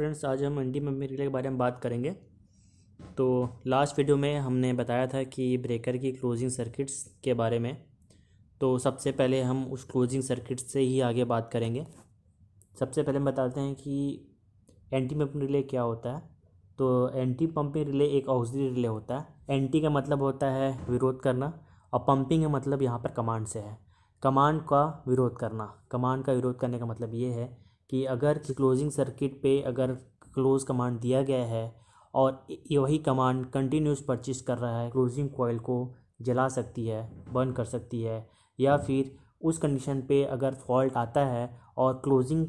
friends आज हम anti memory relay के बारे में बात करेंगे तो लास्ट वीडियो में हमने बताया था कि ब्रेकर की क्लोजिंग सर्किट्स के बारे में तो सबसे पहले हम उस क्लोजिंग सर्किट से ही आगे बात करेंगे सबसे पहले हम बताते हैं कि एंटी पम्पिंग रिले क्या होता है तो एंटी पम्पिंग रिले एक ऑक्सीजरी रिले होता है एंटी का मतलब होता है विरोध करना और पम्पिंग का मतलब यहाँ पर कमांड से है कमांड का विरोध करना कमांड का विरोध करने का मतलब ये है कि अगर क्लोजिंग सर्किट पे अगर क्लोज कमांड दिया गया है और वही कमांड कंटिन्यूस परचेज कर रहा है क्लोजिंग कोयल को जला सकती है बर्न कर सकती है या फिर उस कंडीशन पे अगर फॉल्ट आता है और क्लोजिंग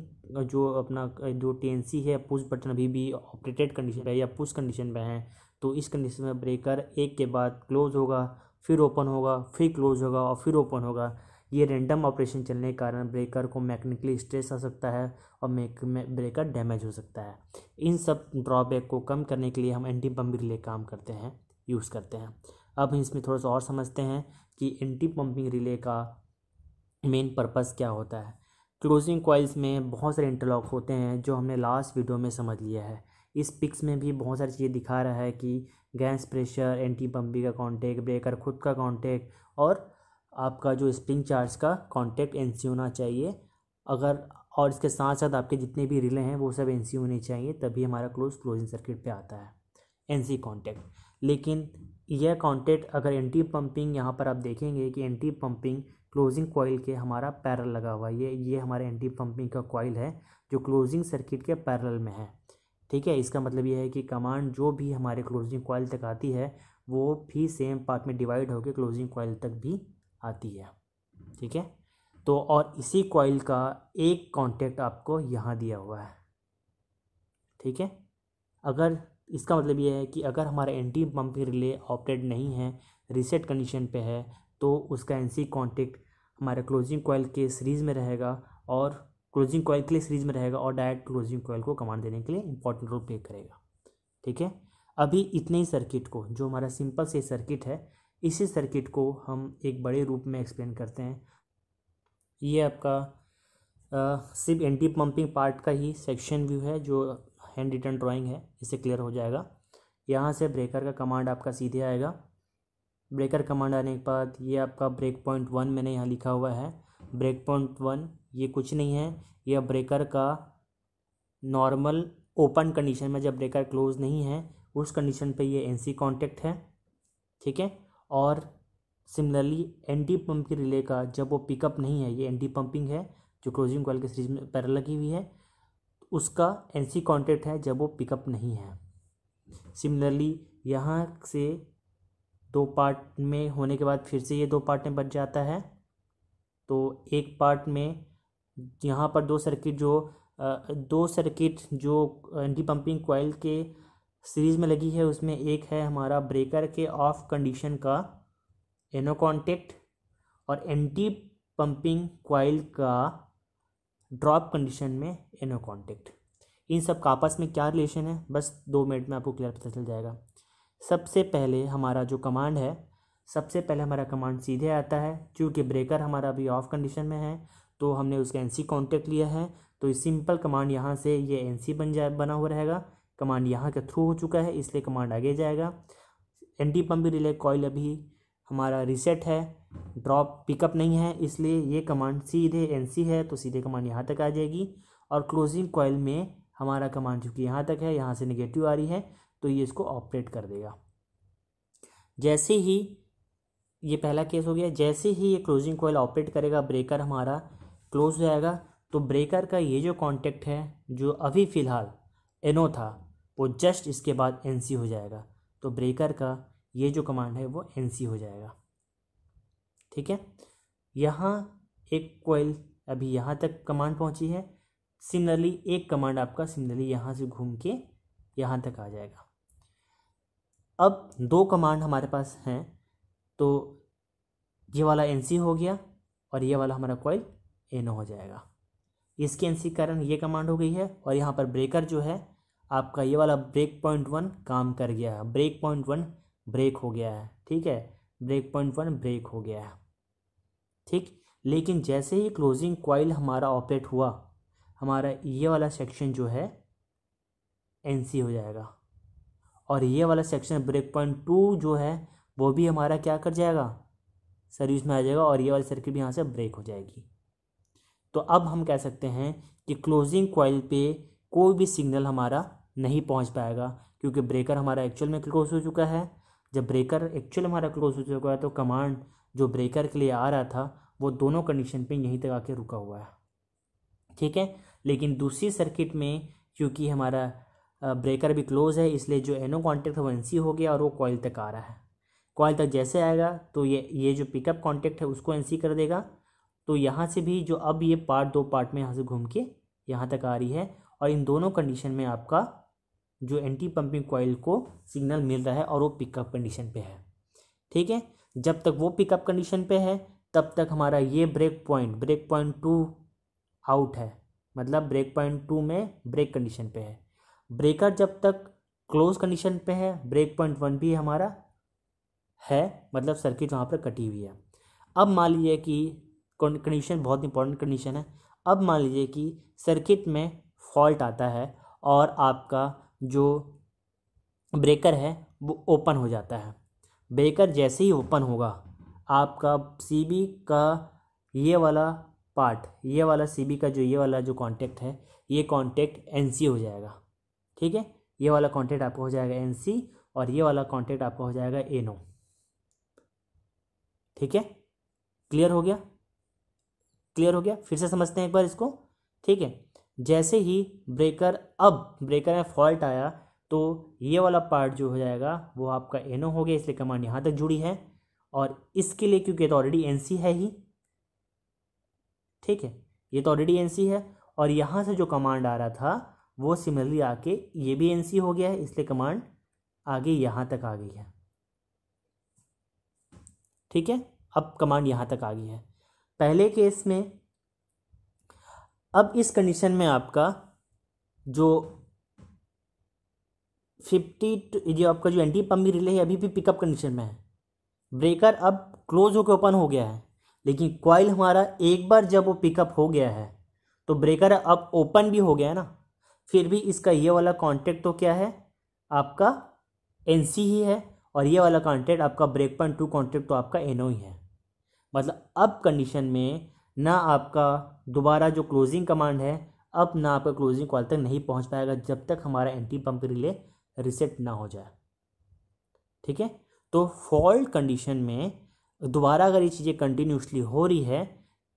जो अपना जो टी है पुश बटन अभी भी ऑपरेटेड कंडीशन है या पुश कंडीशन में है तो इस कंडीशन में ब्रेकर एक के बाद क्लोज होगा फिर ओपन होगा फिर क्लोज होगा और फिर ओपन होगा ये रेंडम ऑपरेशन चलने के कारण ब्रेकर को मैकेनिकली स्ट्रेस आ सकता है और मेक ब्रेकर डैमेज हो सकता है इन सब ड्रॉबैक को कम करने के लिए हम एंटी पम्पिंग रिले काम करते हैं यूज़ करते हैं अब हम इसमें थोड़ा सा और समझते हैं कि एंटी पम्पिंग रिले का मेन पर्पज़ क्या होता है क्लोजिंग कॉइल्स में बहुत सारे इंटरलॉक होते हैं जो हमने लास्ट वीडियो में समझ लिया है इस पिक्स में भी बहुत सारी चीज़ें दिखा रहा है कि गैस प्रेशर एंटी पम्पिंग का कांटेक्ट ब्रेकर खुद का कांटेक्ट और आपका जो स्प्रिंग चार्ज का कॉन्टेक्ट एन होना चाहिए अगर और इसके साथ साथ आपके जितने भी रिले हैं वो सब एन होने चाहिए तभी हमारा क्लोज क्लोजिंग सर्किट पे आता है एन सी कॉन्टैक्ट लेकिन यह कॉन्टैक्ट अगर एंटी पम्पिंग यहाँ पर आप देखेंगे कि एंटी पम्पिंग क्लोजिंग कॉयल के हमारा पैरल लगा हुआ है ये ये हमारे एंटी पम्पिंग का कॉयल है जो क्लोजिंग सर्किट के पैरल में है ठीक है इसका मतलब यह है कि कमांड जो भी हमारे क्लोजिंग कॉयल तक आती है वो भी सेम पार्ट में डिवाइड होकर क्लोजिंग कॉयल तक भी आती है ठीक है तो और इसी कॉइल का एक कांटेक्ट आपको यहाँ दिया हुआ है ठीक है अगर इसका मतलब यह है कि अगर हमारा एंटी पंपिंग रिले ऑपरेट नहीं है रिसेट कंडीशन पे है तो उसका एन सी कॉन्टेक्ट हमारे क्लोजिंग कॉयल के सीरीज़ में रहेगा और क्लोजिंग कॉइल के लिए सीरीज़ में रहेगा और डायरेक्ट क्लोजिंग कॉयल को कमांड देने के लिए इंपॉर्टेंट रोल प्ले करेगा ठीक है अभी इतने ही सर्किट को जो हमारा सिंपल से सर्किट है इसी सर्किट को हम एक बड़े रूप में एक्सप्लेन करते हैं ये आपका सिर्फ एंटी पंपिंग पार्ट का ही सेक्शन व्यू है जो हैंड रिटर्न ड्राइंग है इसे क्लियर हो जाएगा यहाँ से ब्रेकर का कमांड आपका सीधे आएगा ब्रेकर कमांड आने के बाद ये आपका ब्रेक पॉइंट वन मैंने यहाँ लिखा हुआ है ब्रेक पॉइंट वन ये कुछ नहीं है यह ब्रेकर का नॉर्मल ओपन कंडीशन में जब ब्रेकर क्लोज नहीं है उस कंडीशन पे ये एनसी कांटेक्ट है ठीक है और सिमिलरली एंटी पंप के रिले का जब वो पिकअप नहीं है ये एंटी पंपिंग है जो क्लोजिंग कॉल के सीरीज में पैर लगी हुई है उसका एन सी कॉन्टेक्ट है जब वो पिकअप नहीं है सिमिलरली यहाँ से दो पार्ट में होने के बाद फिर से ये दो पार्ट में बच जाता है तो एक पार्ट में यहाँ पर दो सर्किट जो दो सर्किट जो एंटी पंपिंग कॉयल के सीरीज में लगी है उसमें एक है हमारा ब्रेकर के ऑफ कंडीशन का एनो कॉन्टेक्ट और एंटी पंपिंग क्वाइल का ड्रॉप कंडीशन में एनो कॉन्टेक्ट इन सब का आपस में क्या रिलेशन है बस दो मिनट में आपको क्लियर पता चल जाएगा सबसे पहले हमारा जो कमांड है सबसे पहले हमारा कमांड सीधे आता है क्योंकि ब्रेकर हमारा अभी ऑफ कंडीशन में है तो हमने उसका एन सी कॉन्टेक्ट लिया है तो सिंपल कमांड यहाँ से ये एन सी बन जाए बना हुआ रहेगा कमांड यहाँ के थ्रू हो चुका है इसलिए कमांड आगे जाएगा एंटी पम्प रिले कॉयल अभी हमारा रिसेट है ड्रॉप पिकअप नहीं है इसलिए ये कमांड सीधे एन सी है तो सीधे कमांड यहाँ तक आ जाएगी और क्लोजिंग कॉयल में हमारा कमांड चूँकि यहाँ तक है यहाँ से निगेटिव आ रही है तो ये इसको ऑपरेट कर देगा जैसे ही ये पहला केस हो गया जैसे ही ये क्लोजिंग कॉयल ऑपरेट करेगा ब्रेकर हमारा क्लोज हो जाएगा तो ब्रेकर का ये जो कांटेक्ट है जो अभी फ़िलहाल एनो था वो जस्ट इसके बाद एन हो जाएगा तो ब्रेकर का ये जो कमांड है वो एन हो जाएगा ठीक है यहाँ एक कोयल अभी यहाँ तक कमांड पहुँची है सिमिलरली एक कमांड आपका सिमिलरली यहाँ से घूम के यहाँ तक आ जाएगा अब दो कमांड हमारे पास हैं तो ये वाला एन हो गया और ये वाला हमारा कॉइल एन हो जाएगा इसके एन के कारण ये कमांड हो गई है और यहाँ पर ब्रेकर जो है आपका ये वाला ब्रेक पॉइंट वन काम कर गया है ब्रेक पॉइंट वन ब्रेक हो गया है ठीक है ब्रेक पॉइंट वन ब्रेक हो गया है ठीक लेकिन जैसे ही क्लोजिंग कॉइल हमारा ऑपरेट हुआ हमारा ये वाला सेक्शन जो है एन हो जाएगा और ये वाला सेक्शन ब्रेक पॉइंट टू जो है वो भी हमारा क्या कर जाएगा सर्विस में आ जाएगा और ये वाली सर्किट भी यहाँ से ब्रेक हो जाएगी तो अब हम कह सकते हैं कि क्लोजिंग कॉइल पे कोई भी सिग्नल हमारा नहीं पहुंच पाएगा क्योंकि ब्रेकर हमारा एक्चुअल में क्लोज हो चुका है जब ब्रेकर एक्चुअल हमारा क्लोज हो चुका है तो कमांड जो ब्रेकर के लिए आ रहा था वो दोनों कंडीशन पे यहीं तक आके रुका हुआ है ठीक है लेकिन दूसरी सर्किट में क्योंकि हमारा ब्रेकर भी क्लोज है इसलिए जो एनो कॉन्टैक्ट है वो एनसी हो गया और वो कॉयल तक आ रहा है कॉयल तक जैसे आएगा तो ये ये जो पिकअप कॉन्टैक्ट है उसको एनसी कर देगा तो यहाँ से भी जो अब ये पार्ट दो पार्ट में यहाँ से घूम के यहाँ तक आ रही है और इन दोनों कंडीशन में आपका जो एंटी पंपिंग कॉयल को सिग्नल मिल रहा है और वो पिकअप कंडीशन पे है ठीक है जब तक वो पिकअप कंडीशन पे है तब तक हमारा ये break point break point two out है मतलब ब्रेक पॉइंट टू में ब्रेक कंडीशन पे है ब्रेकर जब तक क्लोज कंडीशन पे है ब्रेक पॉइंट वन भी हमारा है मतलब सर्किट वहाँ पर कटी हुई है अब मान लीजिए कि कंडीशन बहुत इंपॉर्टेंट कंडीशन है अब मान लीजिए कि सर्किट में फॉल्ट आता है और आपका जो ब्रेकर है वो ओपन हो जाता है ब्रेकर जैसे ही ओपन होगा आपका सीबी का ये वाला पार्ट ये वाला सीबी का जो ये वाला जो कांटेक्ट है ये कांटेक्ट एनसी हो जाएगा ठीक है ये वाला कांटेक्ट आपका हो जाएगा एनसी और ये वाला कांटेक्ट आपका हो जाएगा ए नो ठीक है क्लियर हो गया क्लियर हो गया फिर से समझते हैं एक बार इसको ठीक है जैसे ही ब्रेकर अब ब्रेकर में फॉल्ट आया तो ये वाला पार्ट जो हो जाएगा वो आपका एनो हो गया इसलिए कमांड यहाँ तक जुड़ी है और इसके लिए क्योंकि तो ऑलरेडी एन है ही ठीक है ये तो ऑलरेडी एन है और यहाँ से जो कमांड आ रहा था वो सिमिलरली आके ये भी एन हो गया है इसलिए कमांड आगे यहाँ तक आ गई है ठीक है अब कमांड यहाँ तक आ गई है पहले केस में अब इस कंडीशन में आपका जो फिफ्टी टू जो आपका जो एंटी पंपिंग रिले है अभी भी पिकअप कंडीशन में है ब्रेकर अब क्लोज होकर ओपन हो गया है लेकिन क्वाइल हमारा एक बार जब वो पिकअप हो गया है तो ब्रेकर अब ओपन भी हो गया है ना फिर भी इसका ये वाला कॉन्टैक्ट तो क्या है आपका एन ही है और ये वाला कॉन्टैक्ट आपका ब्रेक पॉइंट टू कॉन्टैक्ट तो आपका एन ही है मतलब अब कंडीशन में ना आपका दोबारा जो क्लोजिंग कमांड है अब ना आपका क्लोजिंग कॉल तक नहीं पहुंच पाएगा जब तक हमारा एंटी पंप रिले रिसेट ना हो जाए ठीक है तो फॉल्ट कंडीशन में दोबारा अगर ये चीज़ें कंटिन्यूसली हो रही है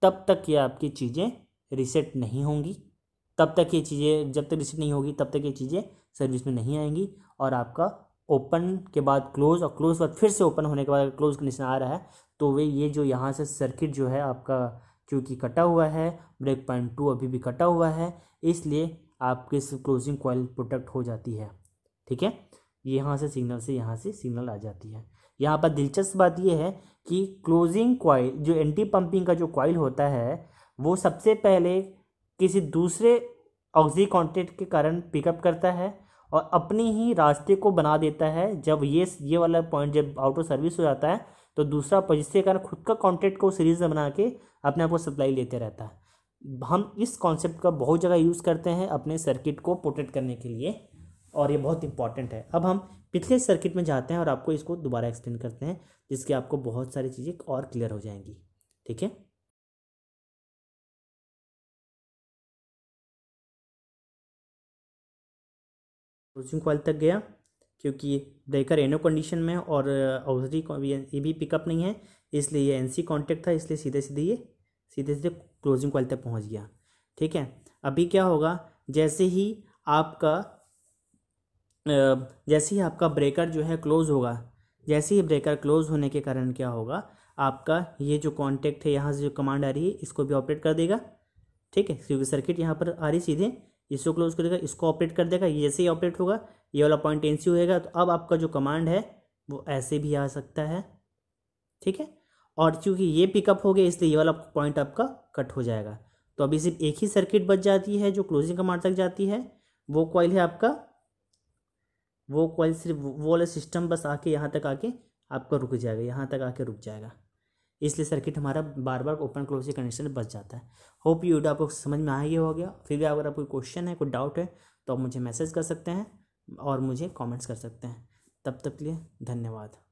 तब तक ये आपकी चीज़ें रिसेट नहीं होंगी तब तक ये चीज़ें जब तक रिसेट नहीं होगी तब तक ये चीज़ें सर्विस में नहीं आएंगी और आपका ओपन के बाद क्लोज और क्लोज के बाद फिर से ओपन होने के बाद क्लोज कंडीशन आ रहा है तो वे ये जो यहाँ से सर्किट जो है आपका क्योंकि कटा हुआ है ब्रेक पॉइंट टू अभी भी कटा हुआ है इसलिए आपके क्लोजिंग कॉइल प्रोटेक्ट हो जाती है ठीक है यहाँ से सिग्नल से यहाँ से सिग्नल आ जाती है यहाँ पर दिलचस्प बात यह है कि क्लोजिंग कॉइल जो एंटी पंपिंग का जो कॉइल होता है वो सबसे पहले किसी दूसरे ऑक्सी कॉन्टेक्ट के कारण पिकअप करता है और अपनी ही रास्ते को बना देता है जब ये ये वाला पॉइंट जब आउट ऑफ सर्विस हो जाता है तो दूसरा जिसके कारण खुद का कॉन्टेंट को सीरीज में बना के अपने आप को सप्लाई लेते रहता है हम इस कॉन्सेप्ट का बहुत जगह यूज़ करते हैं अपने सर्किट को प्रोटेक्ट करने के लिए और ये बहुत इंपॉर्टेंट है अब हम पिछले सर्किट में जाते हैं और आपको इसको दोबारा एक्सप्लेन करते हैं जिसके आपको बहुत सारी चीज़ें और क्लियर हो जाएंगी ठीक है क्लोजिंग कॉल तक गया क्योंकि ब्रेकर एनो कंडीशन में और ऑक्सरी ये भी पिकअप नहीं है इसलिए ये एन सी कॉन्टेक्ट था इसलिए सीधे सीधे ये सीधे सीधे क्लोजिंग कॉल तक पहुँच गया ठीक है अभी क्या होगा जैसे ही आपका जैसे ही आपका ब्रेकर जो है क्लोज होगा जैसे ही ब्रेकर क्लोज होने के कारण क्या होगा आपका ये जो कॉन्टेक्ट है यहाँ से जो कमांड आ रही है इसको भी ऑपरेट कर देगा ठीक है क्योंकि सर्किट यहाँ पर आ रही सीधे इसको क्लोज कर देगा इसको ऑपरेट कर देगा ये जैसे ही ऑपरेट होगा ये वाला पॉइंट एन सी होएगा तो अब आपका जो कमांड है वो ऐसे भी आ सकता है ठीक है और चूंकि ये पिकअप हो गया इसलिए ये वाला पॉइंट आपका कट हो जाएगा तो अभी सिर्फ एक ही सर्किट बच जाती है जो क्लोजिंग कमांड तक जाती है वो कॉइल है आपका वो कॉइल सिर्फ वो वाला सिस्टम बस आके यहाँ तक आके आपका रुक जाएगा यहाँ तक आके रुक जाएगा इसलिए सर्किट हमारा बार बार ओपन क्लोज कंडीशन बच जाता है होप यू आपको समझ में आ गया हो गया फिर भी अगर आपको क्वेश्चन है कोई डाउट है तो आप मुझे मैसेज कर सकते हैं और मुझे कमेंट्स कर सकते हैं तब तक के लिए धन्यवाद